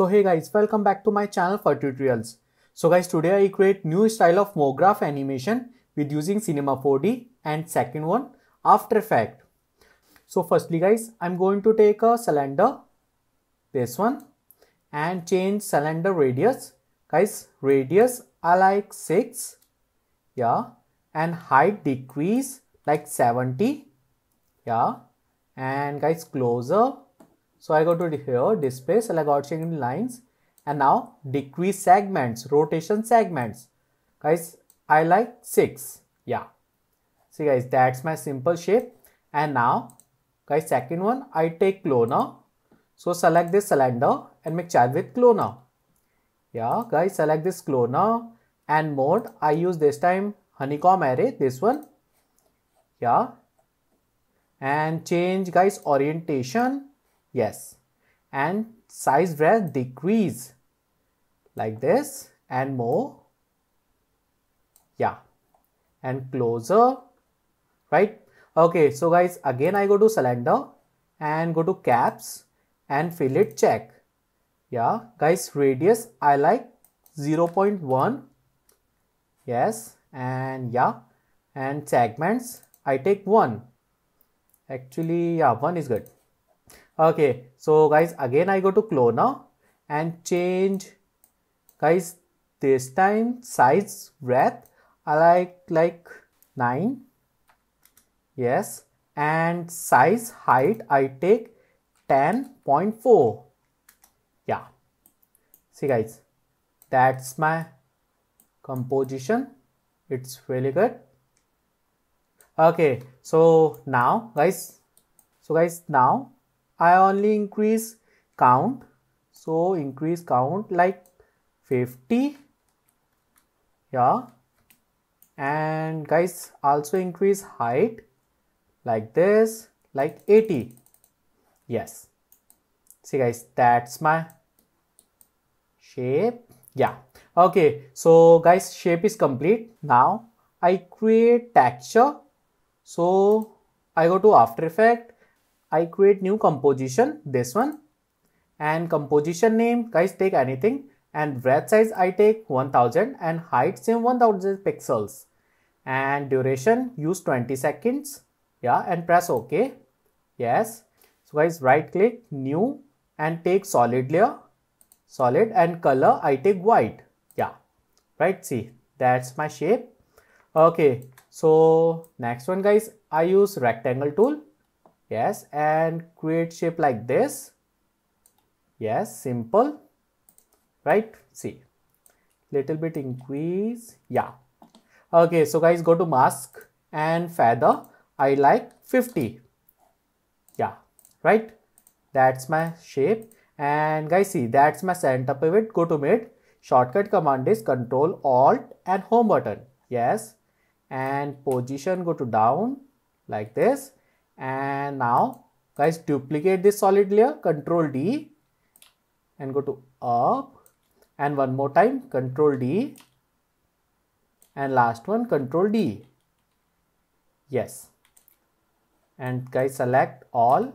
So hey guys, welcome back to my channel for tutorials. So guys, today I create new style of MoGraph animation with using Cinema 4D and second one After Effect. So firstly guys, I'm going to take a cylinder, this one and change cylinder radius. Guys, radius I like 6, yeah, and height decrease like 70, yeah, and guys closer so I go to here display select all changing lines and now decrease segments, rotation segments. Guys, I like six. Yeah. See guys, that's my simple shape. And now guys, second one, I take cloner. So select this cylinder and make charge with cloner. Yeah, guys, select this cloner and mode. I use this time honeycomb array, this one. Yeah. And change guys orientation yes and size will decrease like this and more yeah and closer right okay so guys again i go to cylinder and go to caps and fill it check yeah guys radius i like 0.1 yes and yeah and segments i take one actually yeah one is good okay so guys again i go to clone now and change guys this time size breadth i like like 9 yes and size height i take 10.4 yeah see guys that's my composition it's really good okay so now guys so guys now I only increase count. So increase count like 50. Yeah. And guys also increase height like this like 80. Yes. See guys that's my shape. Yeah. Okay. So guys shape is complete. Now I create texture. So I go to After Effect I create new composition, this one. And composition name, guys take anything. And breadth size I take 1000 and height same 1000 pixels. And duration use 20 seconds. Yeah, and press OK. Yes. So guys right click new and take solid layer, solid and color I take white. Yeah, right see that's my shape. Okay, so next one guys I use rectangle tool yes and create shape like this yes simple right see little bit increase yeah okay so guys go to mask and feather i like 50 yeah right that's my shape and guys see that's my center pivot go to mid shortcut command is control alt and home button yes and position go to down like this and now guys duplicate this solid layer, control D and go to up and one more time control D and last one control D. Yes. And guys select all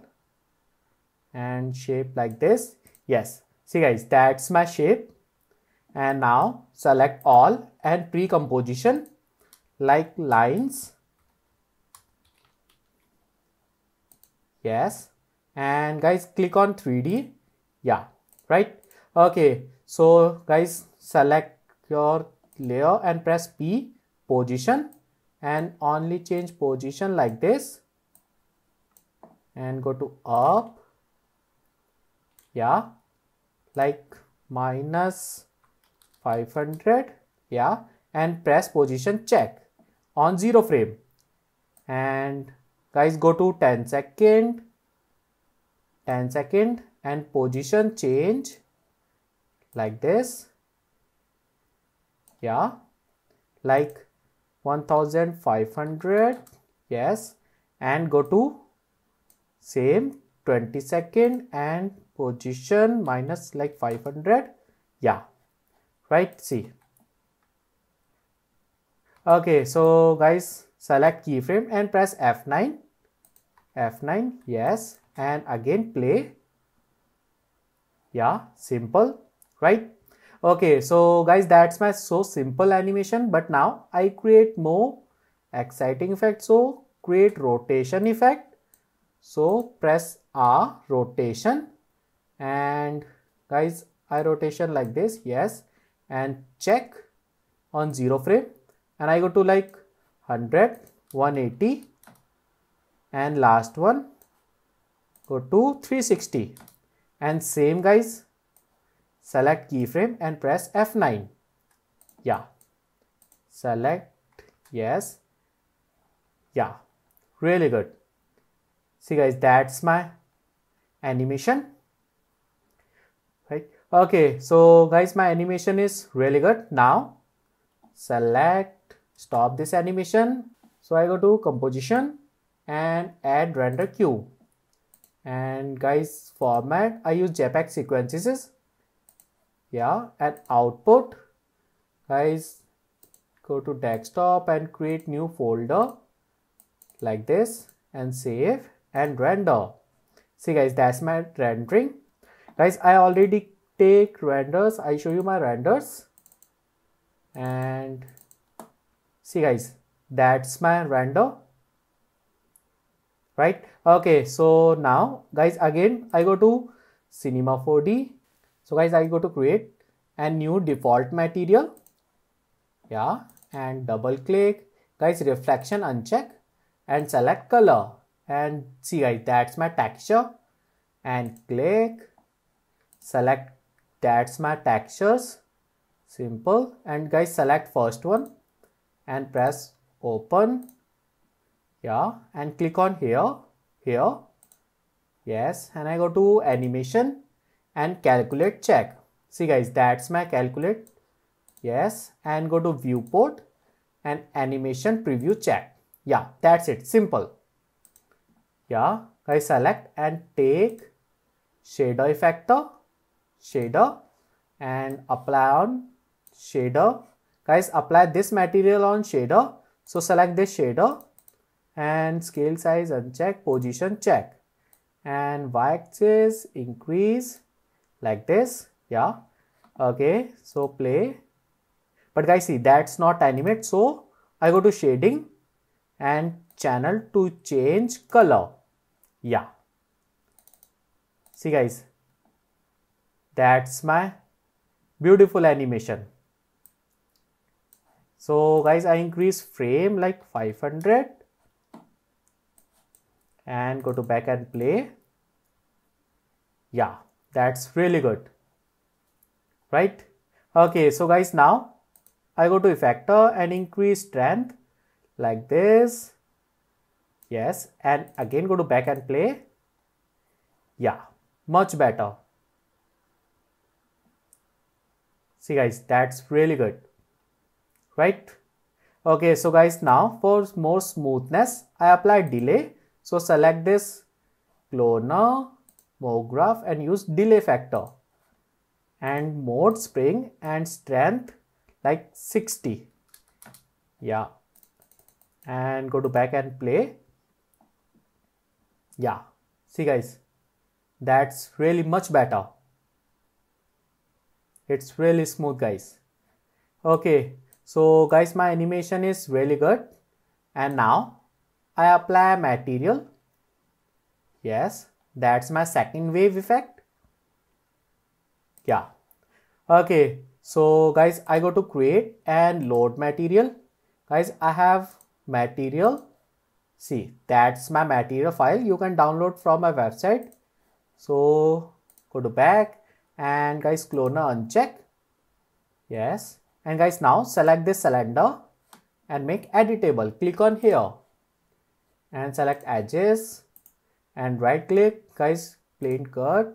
and shape like this. Yes. See guys that's my shape and now select all and pre-composition like lines yes and guys click on 3d yeah right okay so guys select your layer and press p position and only change position like this and go to up yeah like minus 500 yeah and press position check on zero frame and guys go to 10 second 10 second and position change like this yeah like 1500 yes and go to same 20 second and position minus like 500 yeah right see okay so guys select keyframe and press f9 F9, yes. And again play. Yeah, simple, right? Okay, so guys, that's my so simple animation. But now I create more exciting effect. So create rotation effect. So press R, rotation. And guys, I rotation like this, yes. And check on 0 frame. And I go to like 100, 180 and last one go to 360 and same guys select keyframe and press F9 yeah select yes yeah really good see guys that's my animation right okay so guys my animation is really good now select stop this animation so i go to composition and add render queue and guys format I use JPEG sequences yeah and output guys go to desktop and create new folder like this and save and render see guys that's my rendering guys I already take renders I show you my renders and see guys that's my render right okay so now guys again i go to cinema 4d so guys i go to create a new default material yeah and double click guys reflection uncheck and select color and see guys that's my texture and click select that's my textures simple and guys select first one and press open yeah and click on here here yes and I go to animation and calculate check see guys that's my calculate yes and go to viewport and animation preview check yeah that's it simple yeah I select and take shader effector shader and apply on shader guys apply this material on shader so select this shader and scale size uncheck, position check. And y-axis increase like this, yeah. Okay, so play. But guys, see that's not animate. So I go to shading and channel to change color. Yeah. See guys, that's my beautiful animation. So guys, I increase frame like 500 and go to back and play. Yeah, that's really good. Right? Okay, so guys, now I go to effector and increase strength like this. Yes, and again go to back and play. Yeah, much better. See guys, that's really good. Right? Okay, so guys, now for more smoothness, I apply delay so select this graph and use delay factor and mode spring and strength like 60. Yeah. And go to back and play. Yeah. See guys, that's really much better. It's really smooth guys. Okay. So guys, my animation is really good. And now I apply material. Yes, that's my second wave effect. Yeah. Okay, so guys, I go to create and load material. Guys, I have material. See, that's my material file. You can download from my website. So go to back and guys, clone uncheck. Yes. And guys, now select this cylinder and make editable. Click on here and select edges and right click guys plane cut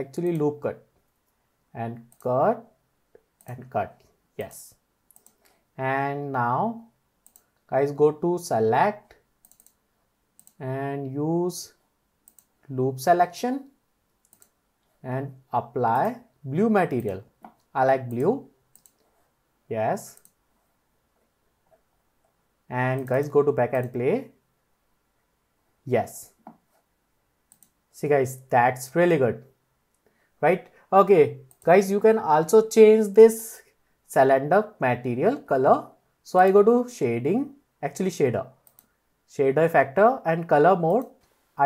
actually loop cut and cut and cut yes and now guys go to select and use loop selection and apply blue material i like blue yes and guys go to back and play yes see guys that's really good right okay guys you can also change this cylinder material color so i go to shading actually shader shader factor and color mode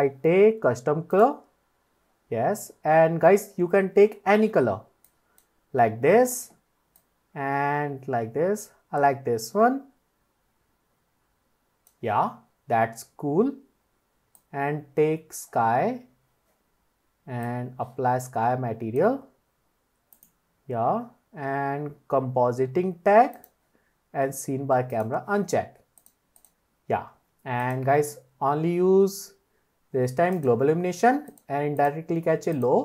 i take custom color yes and guys you can take any color like this and like this i like this one yeah that's cool and take sky and apply sky material yeah and compositing tag and seen by camera uncheck. yeah and guys only use this time global illumination and indirectly catch a low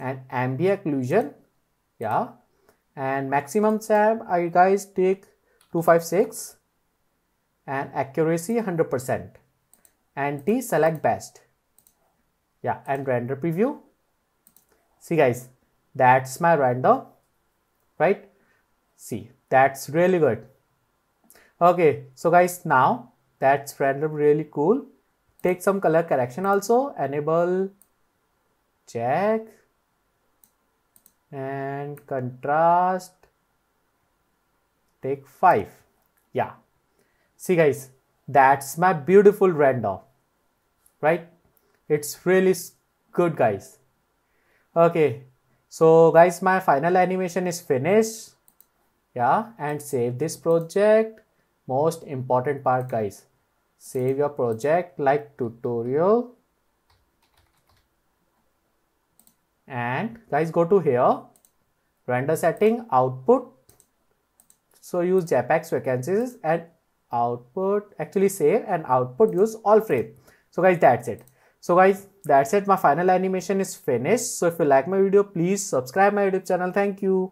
and ambient occlusion yeah and maximum SAM I guys take 256 and accuracy 100 percent and T select best. Yeah, and render preview. See guys, that's my render, right? See, that's really good. Okay, so guys, now that's render really cool. Take some color correction also, enable, check, and contrast, take 5. Yeah, see guys, that's my beautiful render, right? It's really good, guys. Okay, so guys, my final animation is finished. Yeah, and save this project. Most important part, guys. Save your project like tutorial. And guys, go to here, render setting, output, so use JPEGs vacancies and output actually save and output use all frame so guys that's it so guys that's it my final animation is finished so if you like my video please subscribe my youtube channel thank you